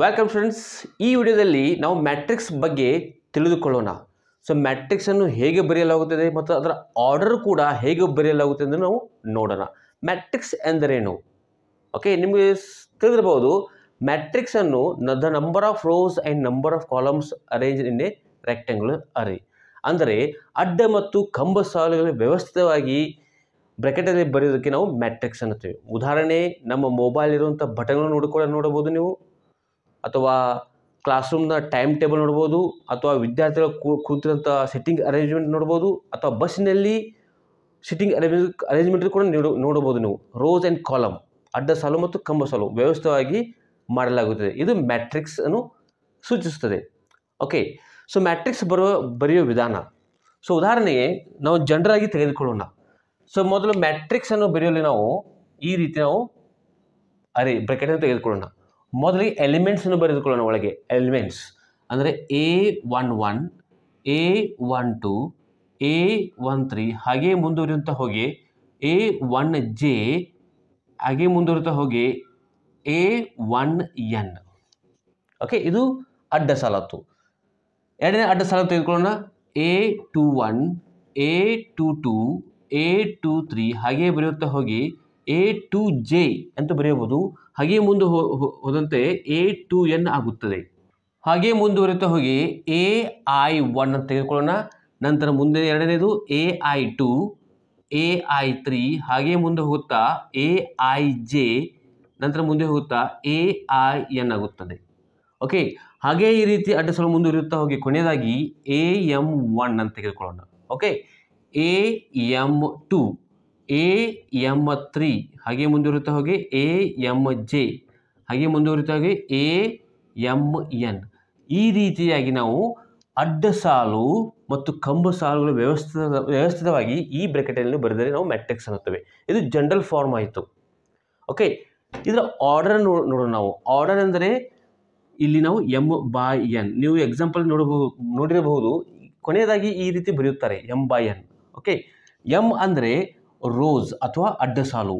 welcome students ಈ ವಿಡಿಯೋದಲ್ಲಿ ನಾವು ಮ್ಯಾಟ್ರಿಕ್ಸ್ ಬಗ್ಗೆ ತಿಳಿದುಕೊಳ್ಳೋಣ ಸೊ ಮ್ಯಾಟ್ರಿಕ್ಸನ್ನು ಹೇಗೆ ಬರೆಯಲಾಗುತ್ತದೆ ಮತ್ತು ಅದರ ಆರ್ಡರ್ ಕೂಡ ಹೇಗೆ ಬರೆಯಲಾಗುತ್ತದೆ ಎಂದು ನಾವು ನೋಡೋಣ ಮ್ಯಾಟ್ರಿಕ್ಸ್ ಎಂದರೇನು ಓಕೆ ನಿಮಗೆ ತಿಳಿದಿರಬಹುದು ಮ್ಯಾಟ್ರಿಕ್ಸನ್ನು the number of rows and number of columns arrange in a rectangular array ಅಂದರೆ ಅಡ್ಡ ಮತ್ತು ಕಂಬ ಸಾಲುಗಳು ವ್ಯವಸ್ಥಿತವಾಗಿ ಬ್ರೆಕೆಟಲ್ಲಿ ಬರೆಯೋದಕ್ಕೆ ನಾವು ಮ್ಯಾಟ್ರಿಕ್ಸ್ ಅನ್ನುತ್ತೇವೆ ಉದಾಹರಣೆ ನಮ್ಮ ಮೊಬೈಲ್ ಇರುವಂಥ ಬಟನ್ಗಳನ್ನು ನೋಡಿಕೊಳ್ಳ ನೋಡಬಹುದು ನೀವು ಅಥವಾ ಕ್ಲಾಸ್ ರೂಮ್ನ ಟೈಮ್ ಟೇಬಲ್ ನೋಡ್ಬೋದು ಅಥವಾ ವಿದ್ಯಾರ್ಥಿಗಳು ಕೂತಿರೋಂಥ ಸಿಟ್ಟಿಂಗ್ ಅರೇಂಜ್ಮೆಂಟ್ ನೋಡ್ಬೋದು ಅಥವಾ ಬಸ್ಸಿನಲ್ಲಿ ಸಿಟ್ಟಿಂಗ್ ಅರೇಂಜ್ ಅರೇಂಜ್ಮೆಂಟ್ ಕೂಡ ನೋಡ ನೋಡಬಹುದು ನೀವು ರೋಸ್ ಆ್ಯಂಡ್ ಕಾಲಮ್ ಅಡ್ಡ ಸಾಲು ಮತ್ತು ಕಂಬ ಸಾಲು ವ್ಯವಸ್ಥಿತವಾಗಿ ಮಾಡಲಾಗುತ್ತದೆ ಇದು ಮ್ಯಾಟ್ರಿಕ್ಸ್ ಅನ್ನು ಸೂಚಿಸುತ್ತದೆ ಓಕೆ ಸೊ ಮ್ಯಾಟ್ರಿಕ್ಸ್ ಬರುವ ಬರೆಯೋ ವಿಧಾನ ಸೊ ಉದಾಹರಣೆಗೆ ನಾವು ಜನರಾಗಿ ತೆಗೆದುಕೊಳ್ಳೋಣ ಸೊ ಮೊದಲು ಮ್ಯಾಟ್ರಿಕ್ಸನ್ನು ಬರೆಯಲು ನಾವು ಈ ರೀತಿ ನಾವು ಅರೆ ಬ್ರೆಕೆಟನ್ನು ತೆಗೆದುಕೊಳ್ಳೋಣ ಮೊದಲಿಗೆ ಎಲಿಮೆಂಟ್ಸನ್ನು ಬರೆದುಕೊಳ್ಳೋಣ ಒಳಗೆ ಎಲಿಮೆಂಟ್ಸ್ ಅಂದರೆ A one one A one two A one three ಹಾಗೆ ಮುಂದುವರಿಯುತ್ತಾ ಹೋಗಿ ಎ ಒನ್ ಜೆ ಹಾಗೆ ಮುಂದುವರಿತಾ ಹೋಗಿ ಎ ಒನ್ ಎನ್ ಓಕೆ ಇದು ಅಡ್ಡ ಸಾಲತ್ತು ಎರಡನೇ ಅಡ್ಡ ಸಾಲ ತೆಗೆದುಕೊಳ್ಳೋಣ A two one A two two A two three ಹಾಗೆ ಬರೆಯುತ್ತಾ ಹೋಗಿ ಎ ಟು ಜೆ ಅಂತ ಬರೆಯಬಹುದು ಹಾಗೆ ಮುಂದೆ ಹೋದಂತೆ ಎ ಟು ಎನ್ ಆಗುತ್ತದೆ ಹಾಗೆ ಮುಂದುವರಿತಾ ಹೋಗಿ ಎ ಐ ಒನ್ ಅಂತ ತೆಗೆದುಕೊಳ್ಳೋಣ ನಂತರ ಮುಂದೆ ಎರಡನೇದು A I two A I three ಹಾಗೆ ಮುಂದೆ ಹೋಗುತ್ತಾ ಎ ಐ ಜೆ ನಂತರ ಮುಂದೆ ಹೋಗುತ್ತಾ ಎ ಐ ಎನ್ ಆಗುತ್ತದೆ ಓಕೆ ಹಾಗೆ ಈ ರೀತಿ ಅಡ್ಡಿಸಲು ಮುಂದುವರಿಯುತ್ತಾ ಹೋಗಿ ಕೊನೆಯದಾಗಿ ಎ ಎಮ್ ಒನ್ ಅಂತ ತೆಗೆದುಕೊಳ್ಳೋಣ okay A M two A M three ಹಾಗೆ ಮುಂದುವರಿತಾ ಹೋಗಿ ಎ ಎಮ್ ಜೆ ಹಾಗೆ ಮುಂದುವರಿತಾ ಹೋಗಿ ಎ ಎಮ್ ಎನ್ ಈ ರೀತಿಯಾಗಿ ನಾವು ಅಡ್ಡ ಸಾಲು ಮತ್ತು ಕಂಬ ಸಾಲುಗಳು ವ್ಯವಸ್ಥಿತ ವ್ಯವಸ್ಥಿತವಾಗಿ ಈ ಬ್ರೆಕೆಟಲ್ಲಿ ಬರೆದರೆ ನಾವು ಮ್ಯಾಟ್ರಿಕ್ಸ್ ಅನ್ನುತ್ತೇವೆ ಇದು ಜನರಲ್ ಫಾರ್ಮ್ ಆಯಿತು ಓಕೆ ಇದರ ಆರ್ಡರ್ ನೋಡೋಣ ನಾವು ಆರ್ಡರ್ ಅಂದರೆ ಇಲ್ಲಿ ನಾವು ಎಮ್ ಬಾಯ್ ಎನ್ ನೀವು ಎಕ್ಸಾಂಪಲ್ ನೋಡಬಹುದು ನೋಡಿರಬಹುದು ಕೊನೆಯದಾಗಿ ಈ ರೀತಿ ಬರೆಯುತ್ತಾರೆ M by N okay M ಅಂದರೆ ರೋಸ್ ಅಥವಾ ಅಡ್ಡ ಸಾಲು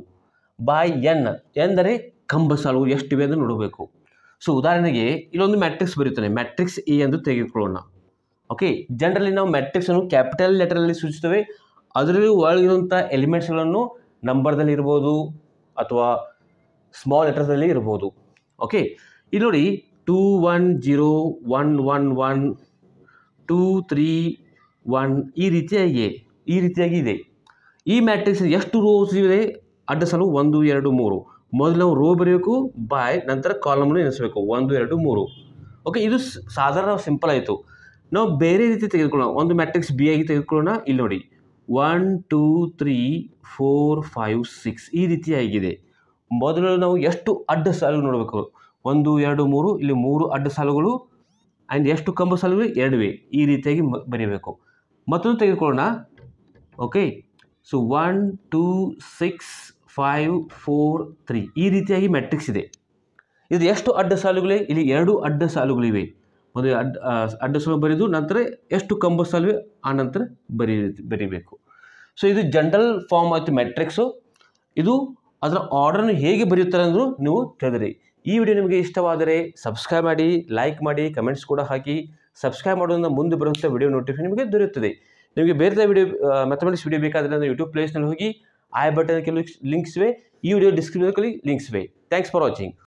ಬೈ ಎನ್ ಎಂದರೆ ಕಂಬ ಸಾಲು ಎಷ್ಟಿವೆ ಎಂದು ನೋಡಬೇಕು ಸೊ ಉದಾಹರಣೆಗೆ ಇಲ್ಲೊಂದು ಮ್ಯಾಟ್ರಿಕ್ಸ್ ಬರೀತಾನೆ ಮ್ಯಾಟ್ರಿಕ್ಸ್ ಎ ಎಂದು ತೆಗೆದುಕೊಳ್ಳೋಣ ಓಕೆ ಜನರಲಿ ನಾವು ಮ್ಯಾಟ್ರಿಕ್ಸನ್ನು ಕ್ಯಾಪಿಟಲ್ ಲೆಟರಲ್ಲಿ ಸೂಚಿಸ್ತೇವೆ ಅದರಲ್ಲಿ ಒಳಗಿರುವಂಥ ಎಲಿಮೆಂಟ್ಸ್ಗಳನ್ನು ನಂಬರ್ದಲ್ಲಿ ಇರ್ಬೋದು ಅಥವಾ ಸ್ಮಾಲ್ ಲೆಟರ್ಸಲ್ಲಿ ಇರ್ಬೋದು ಓಕೆ ಇಲ್ಲಿ ನೋಡಿ two one zero one one one two three one ಈ ರೀತಿಯಾಗಿ ಈ ರೀತಿಯಾಗಿ ಇದೆ ಈ ಮ್ಯಾಟ್ರಿಕ್ಸ್ ಎಷ್ಟು ರೋಸ್ ಇದೆ ಅಡ್ಡಿಸಲು ಒಂದು ಎರಡು ಮೂರು ಮೊದಲು ನಾವು ರೋ ಬರೆಯಬೇಕು ಬಾಯ್ ನಂತರ ಕಾಲಮ್ನ ಎನಿಸಬೇಕು ಒಂದು ಎರಡು ಮೂರು ಓಕೆ ಇದು ಸಾಧಾರಣ ಸಿಂಪಲ್ ಆಯಿತು ನಾವು ಬೇರೆ ರೀತಿ ತೆಗೆದುಕೊಳ್ಳೋಣ ಒಂದು ಮ್ಯಾಟ್ರಿಕ್ಸ್ ಬಿ ಆಗಿ ತೆಗೆದುಕೊಳ್ಳೋಣ ಇಲ್ಲಿ ನೋಡಿ one two three four five six ಈ ರೀತಿಯಾಗಿದೆ ಮೊದಲು ನಾವು ಎಷ್ಟು ಅಡ್ಡ ಸಾಲು ನೋಡಬೇಕು ಒಂದು ಎರಡು ಮೂರು ಇಲ್ಲಿ ಮೂರು ಅಡ್ಡ ಸಾಲುಗಳು ಆ್ಯಂಡ್ ಎಷ್ಟು ಕಂಬ ಸಾಲುಗಳು ಎರಡುವೆ ಈ ರೀತಿಯಾಗಿ ಬರೀಬೇಕು ಮತ್ತೊಂದು ತೆಗೆದುಕೊಳ್ಳೋಣ okay so one two six five four three ಈ ರೀತಿಯಾಗಿ ಮೆಟ್ರಿಕ್ಸ್ ಇದೆ ಇದು ಎಷ್ಟು ಅಡ್ಡ ಸಾಲುಗಳೇ ಇಲ್ಲಿ ಎರಡು ಅಡ್ಡ ಸಾಲುಗಳಿವೆ ಮೊದಲು ಅಡ್ಡ ಅಡ್ಡ ಸಾಲು ಬರೆದು ನಂತರ ಎಷ್ಟು ಕಂಬ ಸಾಲುವೆ ಆ ನಂತರ ಬರೀ ಬರೀಬೇಕು ಸೊ ಇದು ಜನರಲ್ ಫಾರ್ಮ್ ಆಯ್ತು ಮೆಟ್ರಿಕ್ಸು ಇದು ಅದರ ಆರ್ಡರ್ನ ಹೇಗೆ ಬರೆಯುತ್ತಾರೆ ಅಂದರು ನೀವು ತಿಳಿದ್ರಿ ಈ ವಿಡಿಯೋ ನಿಮಗೆ ಇಷ್ಟವಾದರೆ ಸಬ್ಸ್ಕ್ರೈಬ್ ಮಾಡಿ ಲೈಕ್ ಮಾಡಿ ಕಮೆಂಟ್ಸ್ ಕೂಡ ಹಾಕಿ ಸಬ್ಸ್ಕ್ರೈಬ್ ಮಾಡೋದ್ರಿಂದ ಮುಂದೆ ಬರುವಂಥ ವಿಡಿಯೋ ನೋಟಿಫಿಕೇಶನ್ ನಿಮಗೆ ದೊರೆಯುತ್ತದೆ నిమిగే 베르타 వీడియో మ్యాథమెటిక్స్ వీడియో వేకదలేన YouTube ప్లేస్ నడి హోగి ఐ బటన్ కేలు లింక్స్ వే ఈ వీడియో డిస్క్రిప్షన్ క్లిక్ లింక్స్ వే థాంక్స్ ఫర్ వాచింగ్